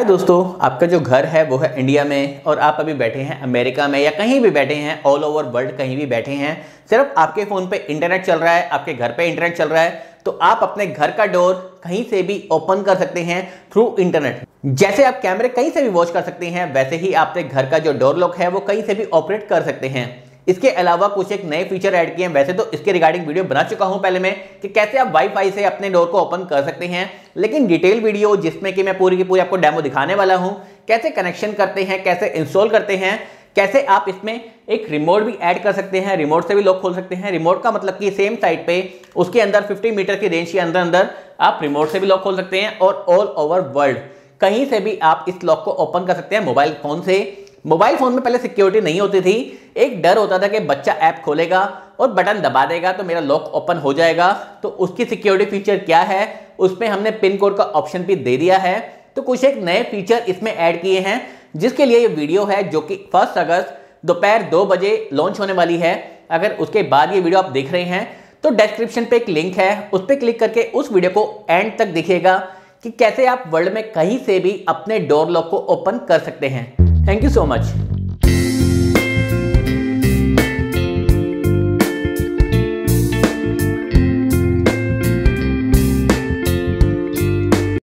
हाय दोस्तों आपका जो घर है वो है इंडिया में और आप अभी बैठे हैं अमेरिका में या कहीं भी बैठे हैं ऑल ओवर वर्ल्ड कहीं भी बैठे हैं सिर्फ आपके फ़ोन पे इंटरनेट चल रहा है आपके घर पे इंटरनेट चल रहा है तो आप अपने घर का डोर कहीं से भी ओपन कर सकते हैं थ्रू इंटरनेट जैसे आप कैमरे कहीं से भी वॉच कर सकते हैं वैसे ही आपके घर का जो डोर लॉक है वो कहीं से भी ऑपरेट कर सकते हैं इसके अलावा कुछ एक नए फीचर ऐड किए हैं वैसे तो इसके रिगार्डिंग वीडियो बना चुका हूं पहले मैं कि कैसे आप वाईफाई से अपने डोर को ओपन कर सकते हैं लेकिन डिटेल वीडियो जिसमें कि मैं पूरी की पूरी आपको डेमो दिखाने वाला हूं कैसे कनेक्शन करते हैं कैसे इंस्टॉल करते हैं कैसे आप इसमें एक रिमोट भी ऐड कर सकते हैं रिमोट से भी लोग खोल सकते हैं रिमोट का मतलब कि सेम साइड पे उसके अंदर 50 मीटर की रेंज के अंदर अंदर आप रिमोट से भी लॉक खोल सकते हैं और ऑल ओवर वर्ल्ड कहीं से भी आप इस लॉक को ओपन कर सकते हैं मोबाइल फ़ोन से मोबाइल फ़ोन में पहले सिक्योरिटी नहीं होती थी एक डर होता था कि बच्चा ऐप खोलेगा और बटन दबा देगा तो मेरा लॉक ओपन हो जाएगा तो उसकी सिक्योरिटी फीचर क्या है उसमें हमने पिन कोड का ऑप्शन भी दे दिया है तो कुछ एक नए फीचर इसमें ऐड किए हैं जिसके लिए ये वीडियो है जो कि फर्स्ट अगस्त दोपहर दो बजे लॉन्च होने वाली है अगर उसके बाद ये वीडियो आप देख रहे हैं तो डिस्क्रिप्शन पे एक लिंक है उस पर क्लिक करके उस वीडियो को एंड तक देखिएगा कि कैसे आप वर्ल्ड में कहीं से भी अपने डोर लॉक को ओपन कर सकते हैं थैंक यू सो मच